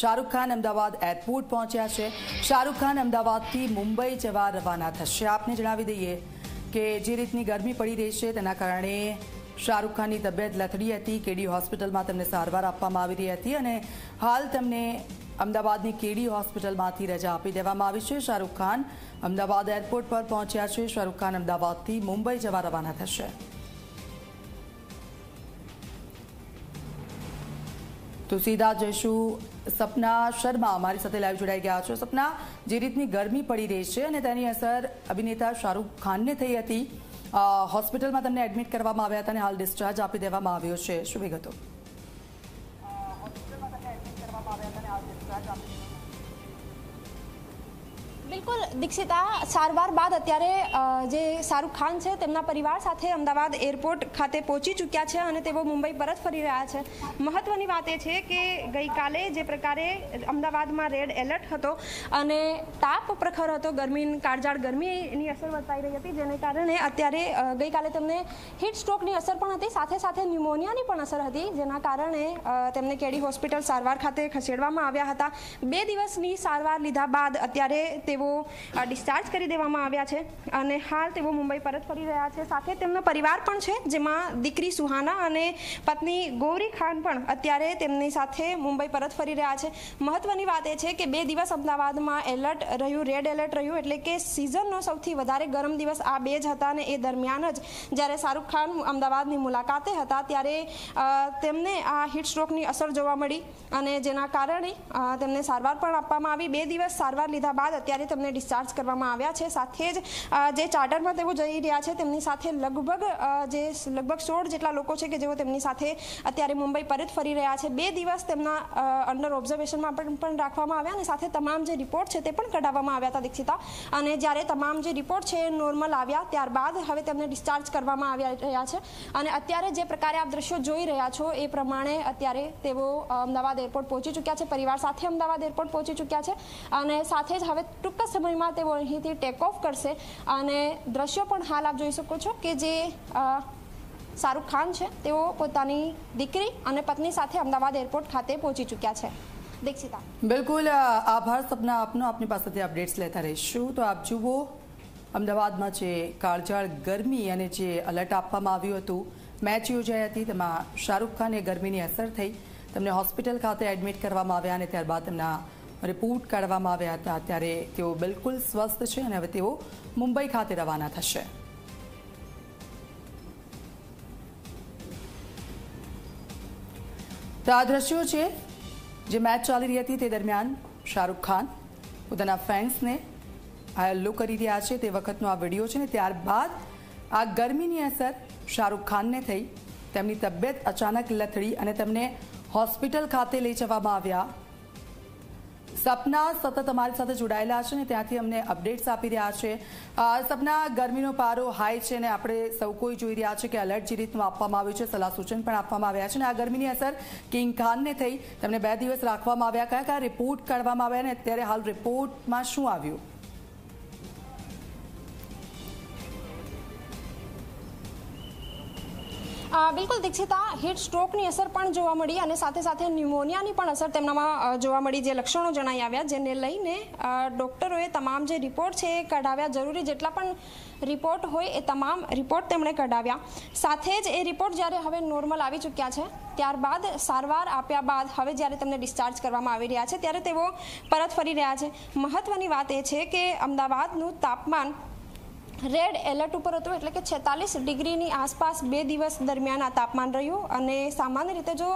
Shahrukh Khan Ahmedabad airport પહોંચ્યા છે શાહરૂખ ખાન અમદાવાદથી મુંબઈ જવા રવાના થશે આપને જણાવી દઈએ કે જે રીતની ગરમી પડી રહી છે તેના કારણે શાહરૂખ ખાનની તબિયત લથડી હતી કેડી હોસ્પિટલમાં તેમને સારવાર આપવામાં આવી રહી હતી અને હાલ તેમને અમદાવાદની કેડી હોસ્પિટલમાંથી રજા આપી દેવામાં આવી છે શાહરૂખ ખાન અમદાવાદ એરપોર્ટ પર પહોંચ્યા છે શાહરૂખ ખાન અમદાવાદથી મુંબઈ જવા રવાના થશે તો સીધા જઈશું સપના શર્મા અમારી સાથે લાઈવ જોડાઈ ગયા છો સપના જે રીતની ગરમી પડી રહી છે અને તેની અસર અભિનેતા શાહરૂખ ખાનને થઈ હતી હોસ્પિટલમાં તમને એડમિટ કરવામાં આવ્યા હતા અને હાલ ડિસ્ચાર્જ આપી દેવામાં આવ્યો છે શું વિગતો હોસ્પિટલમાં તમને એડમિટ કરવામાં આવ્યા હતા અને હાલ ડિસ્ચાર્જ આપી બિલકુલ દીક્ષિતા સારવાર બાદ અત્યારે જે શાહરૂખ ખાન છે તેમના પરિવાર સાથે અમદાવાદ એરપોર્ટ ખાતે પહોંચી ચૂક્યા છે અને તેઓ મુંબઈ પરત ફરી રહ્યા છે મહત્વની વાત એ છે કે ગઈકાલે જે પ્રકારે અમદાવાદમાં રેડ એલર્ટ હતો અને તાપ પ્રખર હતો ગરમી કાળજાળ ગરમીની અસર વર્તાઈ રહી હતી જેને કારણે અત્યારે ગઈકાલે તેમને હીટ સ્ટ્રોકની અસર પણ હતી સાથે સાથે ન્યુમોનિયાની પણ અસર હતી જેના કારણે તેમને કેડી હોસ્પિટલ સારવાર ખાતે ખસેડવામાં આવ્યા હતા બે દિવસની સારવાર લીધા બાદ અત્યારે તેઓ તેઓ ડિસ્ચાર્જ કરી દેવામાં આવ્યા છે અને હાલ તેઓ મુંબઈ પરત ફરી રહ્યા છે સાથે તેમનો પરિવાર પણ છે જેમાં દીકરી સુહાના અને પત્ની ગૌરી ખાન પણ અત્યારે તેમની સાથે મુંબઈ પરત ફરી રહ્યા છે મહત્વની વાત એ છે કે બે દિવસ અમદાવાદમાં એલર્ટ રહ્યું રેડ એલર્ટ રહ્યું એટલે કે સિઝનનો સૌથી વધારે ગરમ દિવસ આ બે જ હતા અને એ દરમિયાન જ જ્યારે શાહરૂખ ખાન અમદાવાદની મુલાકાતે હતા ત્યારે તેમને આ હીટ અસર જોવા મળી અને જેના કારણે તેમને સારવાર પણ આપવામાં આવી બે દિવસ સારવાર લીધા બાદ અત્યારે તેમને ડિસ્ચાર્જ કરવામાં આવ્યા છે સાથે જ જે ચાર્ટરમાં તેઓ જઈ રહ્યા છે તેમની સાથે લગભગ જે લગભગ સોળ જેટલા લોકો છે કે જેઓ તેમની સાથે અત્યારે મુંબઈ પરત ફરી રહ્યા છે બે દિવસ તેમના અંડર ઓબ્ઝર્વેશનમાં પણ પણ રાખવામાં આવ્યા અને સાથે તમામ જે રિપોર્ટ છે તે પણ કઢાવવામાં આવ્યા હતા દીક્ષિતા અને જ્યારે તમામ જે રિપોર્ટ છે નોર્મલ આવ્યા ત્યારબાદ હવે તેમને ડિસ્ચાર્જ કરવામાં આવ્યા રહ્યા છે અને અત્યારે જે પ્રકારે આપ દ્રશ્યો જોઈ રહ્યા છો એ પ્રમાણે અત્યારે તેઓ અમદાવાદ એરપોર્ટ પહોંચી ચૂક્યા છે પરિવાર સાથે અમદાવાદ એરપોર્ટ પહોંચી ચૂક્યા છે અને સાથે જ હવે ટૂંક ટૂંક સમયમાં તેઓ અહીંથી ટેક ઓફ કરશે અને દ્રશ્યો પણ હાલ આપ જોઈ શકો છો કે જે શાહરૂખ ખાન છે તેઓ પોતાની દીકરી અને પત્ની સાથે અમદાવાદ એરપોર્ટ ખાતે પહોંચી ચૂક્યા છે દીક્ષિતા બિલકુલ આભાર સપના આપનો આપની પાસેથી અપડેટ્સ લેતા રહીશું તો આપ જુઓ અમદાવાદમાં જે કાળજાળ ગરમી અને જે અલર્ટ આપવામાં આવ્યું હતું મેચ યોજાઈ હતી તેમાં શાહરૂખ ખાને ગરમીની અસર થઈ તેમને હોસ્પિટલ ખાતે એડમિટ કરવામાં આવ્યા અને ત્યારબાદ તેમના રિપોર્ટ કાઢવામાં આવ્યા હતા ત્યારે તેઓ બિલકુલ સ્વસ્થ છે અને હવે તેઓ મુંબઈ ખાતે રવાના થશે તો આ દ્રશ્યો છે જે મેચ ચાલી રહી હતી તે દરમિયાન શાહરૂખ ખાન પોતાના ફેન્સને આ હેલ્લો કરી રહ્યા છે તે વખતનો આ વિડીયો છે ને ત્યારબાદ આ ગરમીની અસર શાહરૂખ ખાનને થઈ તેમની તબિયત અચાનક લથડી અને તેમને હોસ્પિટલ ખાતે લઈ જવામાં આવ્યા સપના સતત અમારી સાથે જોડાયેલા છે ને ત્યાંથી અમને અપડેટ્સ આપી રહ્યા છે સપના ગરમીનો પારો હાઈ છે ને આપણે સૌ કોઈ જોઈ રહ્યા છે કે એલર્ટ જે રીતનું આપવામાં આવ્યું છે સલાહ સૂચન પણ આપવામાં આવ્યા છે ને આ ગરમીની અસર કિંગ ખાનને થઈ તેમને બે દિવસ રાખવામાં આવ્યા કયા કયા રિપોર્ટ કાઢવામાં આવ્યા ને અત્યારે હાલ રિપોર્ટમાં શું આવ્યું બિલકુલ દીક્ષિતા હીટ સ્ટ્રોકની અસર પણ જોવા મળી અને સાથે સાથે ન્યુમોનિયાની પણ અસર તેમનામાં જોવા મળી જે લક્ષણો જણાઈ આવ્યા જેને લઈને ડૉક્ટરોએ તમામ જે રિપોર્ટ છે એ કઢાવ્યા જરૂરી જેટલા પણ રિપોર્ટ હોય એ તમામ રિપોર્ટ તેમણે કઢાવ્યા સાથે જ એ રિપોર્ટ જ્યારે હવે નોર્મલ આવી ચૂક્યા છે ત્યારબાદ સારવાર આપ્યા બાદ હવે જ્યારે તેમને ડિસ્ચાર્જ કરવામાં આવી રહ્યા છે ત્યારે તેઓ પરત ફરી રહ્યા છે મહત્ત્વની વાત એ છે કે અમદાવાદનું તાપમાન રેડ એલર્ટ ઉપર હતું એટલે કે છેતાલીસ ડિગ્રીની આસપાસ બે દિવસ દરમિયાન આ તાપમાન રહ્યું અને સામાન્ય રીતે જો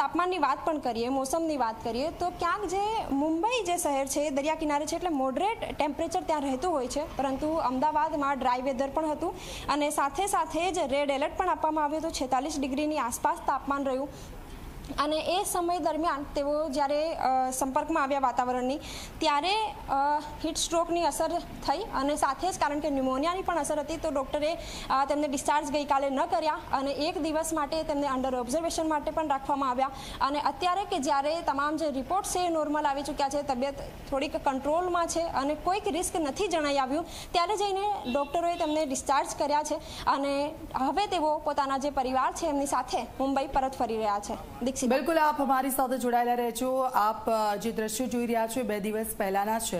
તાપમાનની વાત પણ કરીએ મોસમની વાત કરીએ તો ક્યાંક જે મુંબઈ જે શહેર છે એ દરિયા કિનારે છે એટલે મોડરેટ ટેમ્પરેચર ત્યાં રહેતું હોય છે પરંતુ અમદાવાદમાં ડ્રાય વેધર પણ હતું અને સાથે સાથે જ રેડ એલર્ટ પણ આપવામાં આવ્યું હતું છેતાલીસ ડિગ્રીની આસપાસ તાપમાન રહ્યું અને એ સમય દરમિયાન તેઓ જ્યારે સંપર્કમાં આવ્યા વાતાવરણની ત્યારે હીટ સ્ટ્રોકની અસર થઈ અને સાથે જ કારણ કે ન્યુમોનિયાની પણ અસર હતી તો ડૉક્ટરે તેમને ડિસ્ચાર્જ ગઈકાલે ન કર્યા અને એક દિવસ માટે તેમને અંડર ઓબ્ઝર્વેશન માટે પણ રાખવામાં આવ્યા અને અત્યારે કે જ્યારે તમામ જે રિપોર્ટ્સ છે એ નોર્મલ આવી ચૂક્યા છે તબિયત થોડીક કંટ્રોલમાં છે અને કોઈક રિસ્ક નથી જણાઈ આવ્યું ત્યારે જઈને ડૉક્ટરોએ તેમને ડિસ્ચાર્જ કર્યા છે અને હવે તેઓ પોતાના જે પરિવાર છે એમની સાથે મુંબઈ પરત ફરી રહ્યા છે છે બિલકુલ આપ અમારી સાથે જોડાયેલા રહેજો આપ જે દ્રશ્યો જોઈ રહ્યા છો બે દિવસ પહેલાના છે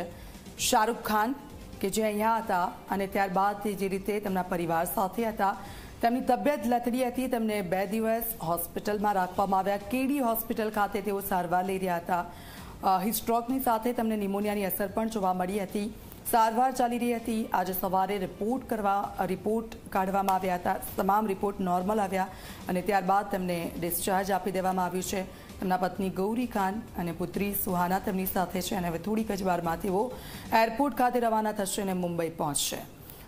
શાહરૂખ ખાન કે જે અહીંયા હતા અને ત્યારબાદ જે રીતે તેમના પરિવાર સાથે હતા તેમની તબિયત લથડી હતી તેમને બે દિવસ હોસ્પિટલમાં રાખવામાં આવ્યા કેડી હોસ્પિટલ ખાતે તેઓ સારવાર લઈ રહ્યા હતા હિસ્ટ્રોકની સાથે તેમને નિમોનિયાની અસર પણ જોવા મળી હતી સારવાર ચાલી રહી હતી આજે સવારે રિપોર્ટ કરવા રિપોર્ટ કાઢવામાં આવ્યા હતા તમામ રિપોર્ટ નોર્મલ આવ્યા અને ત્યારબાદ તેમને ડિસ્ચાર્જ આપી દેવામાં આવ્યું છે તેમના પત્ની ગૌરી ખાન અને પુત્રી સુહાના તેમની સાથે છે અને હવે થોડીક જ વારમાં તેઓ એરપોર્ટ ખાતે રવાના થશે અને મુંબઈ પહોંચશે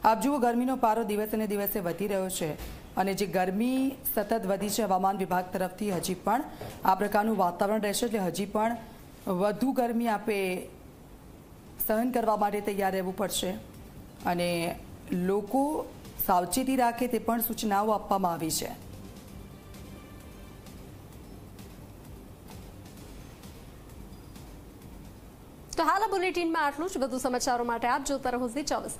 આપ જુઓ ગરમીનો પારો દિવસે ને દિવસે વધી રહ્યો છે અને જે ગરમી સતત વધી છે હવામાન વિભાગ તરફથી હજી પણ આ પ્રકારનું વાતાવરણ રહેશે એટલે હજી પણ વધુ ગરમી આપે સહન કરવા માટે તૈયાર રહેવું પડશે અને લોકો સાવચેતી રાખે તે પણ સૂચનાઓ આપવામાં આવી છે તો હાલ બુલેટિનમાં આટલું જ વધુ સમાચારો માટે આપ જોતા રહો ઝી ચોવીસ